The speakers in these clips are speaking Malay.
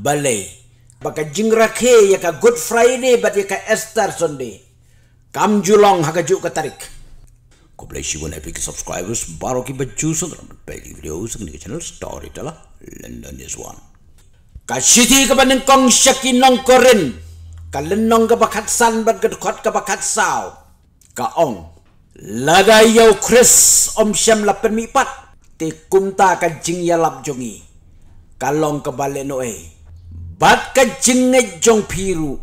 Bale, Baka jingra ke, ya ka Good Friday bat ya ka Easter Sunday. Kam julong haka juk katarik. God bless you and happy subscribers. Baro ki baju sundra. Bagi video sang ni channel Storyteller lah, London is one. Ka shithi ka baneng kong syaki nong korin. Ka lenong ka bakat san bat gadkot ka bakat saw. Ka ong. Lada yau Chris om syam lapan mipat. Ti kumta ka jingya yalap jungi. Kalong ka balik no eh. Batka jengit jong piru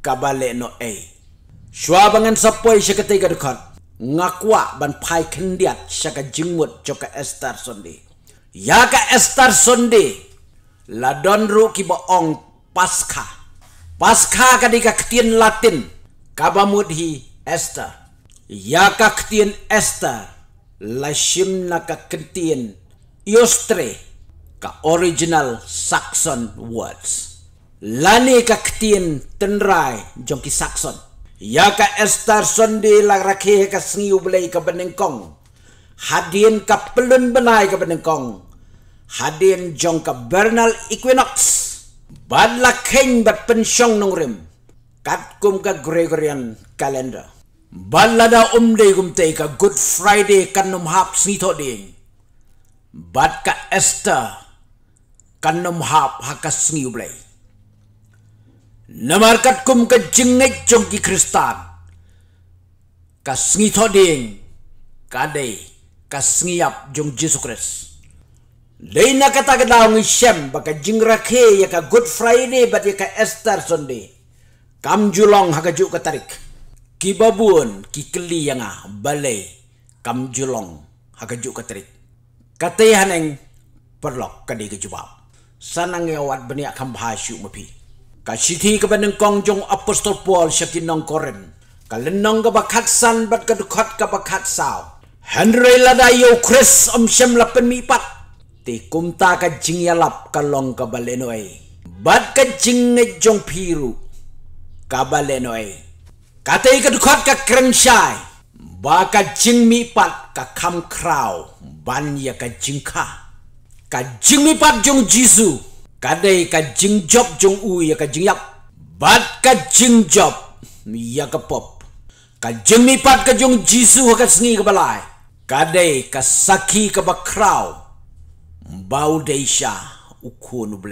kabale no e. Shua bangan sapoi sya ketiga dekat. Ngakwa ban pai kendiat sya ka jengut joka estar sonde. Ya ka estar sonde. Ladon ru kiba ong pasca. Pasca ka di ketien latin. Kabamudhi estar. Ya ka ketien estar. Lashim na ka ketien. Yostre. Yostre ka original Saxon words. Lani ka ketin tenrai jongki Saxon. Ya ka estar sondi la rakhe ka sengiu belai ka benengkong. Hadin ka pelun benai ka benengkong. Hadin jong ka bernal equinox. Badla keng bat pensyong nungrim. Katkum ka Gregorian kalender. Balada umday umde gumte ka Good Friday kanum num hap sito ding. Bat ka Esther kanom hap hakas sengi ublay. Namarkat kum ke jengit jongki kristan. Kasengi toding. Kade. Kasengi yap jong Jesus Christ. Lena kata kata ngi shem baka jingra ya ka good friday bat ya ka Easter Sunday. Kam julong haka juk katarik. Ki babun ki keli yang ah balai. Kam julong haka juk katarik. Kata ya perlok kadi kejubah sanang ewat benia kam bahasyu mapi. Ka siti ka ba kongjong apostol Paul siya tinong koren. Ka lenong ka bakat san bat ka dukat ka bakat saw. Henry lada yo Chris om siyam lapin mi pat. Ti kumta ka jing yalap ka long ka balenoy. Bat ka jing ngay jong piru ka balenoy. Ka tayo ka dukat ka krensyay. Ba ka jing mi pat ka kam kraw banya ka jing ka. Ka jing ka kajing mipat jong jisu kadai kajing job jong u ya kajing yap bat kajing job ya ke pop kajing mipat ka jong jisu ka sengi ka balai kadai ka saki ka bakrau bau deisha uku nu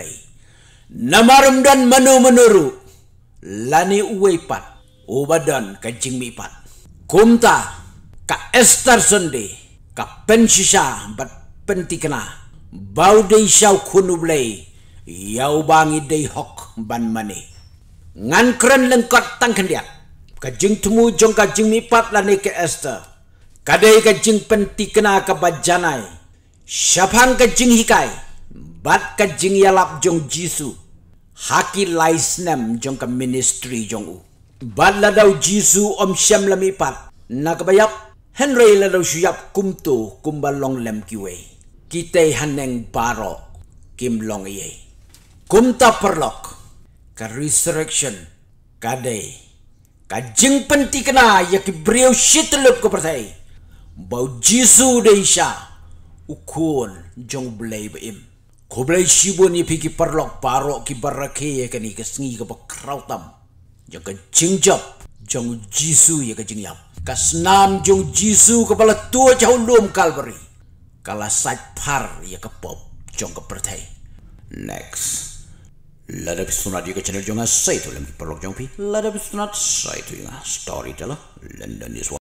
namarum dan manu menuru lani uwepat ubadan kajing mipat kumta ka ester sunde ka pensisha bat pentikna bau dei sau kunu blei yau bangi dei hok ban mane? ngan kren lengkot tang kendia ka jing tumu jong ka jing pat la ne ke esta ka dei ka jing penti kena ka bajanai shaphan ka jing hikai bat ka jing yalap jong jisu haki laisnem jong ka ministry jong u bat la dau jisu om shem la pat nak bayap Henry la dau syap kumtu kumbalong lem kiwei kita haneng baro kim long iye. Kumta perlok ka resurrection kadai ka jing penti kena ya ki brio shit lup ko persai bau jisu de isha ukun jong blai ba im ko blai shibo ni piki perlok paro ki barake ya ka ni ka sngi ka ba krautam ya ka jing job jong jisu ya ka jing yam ka snam jong jisu ka bala tua jau lum calvary កាលាសាច់ផារយកពបចុងកប្រទេស next លារបស្នាឌីកាឆានែលចុងអាសេតលំពីប្រឡងចុងពីលារបស្នាឌីសេតយូណាស្តូរីតឡាលិនដានីស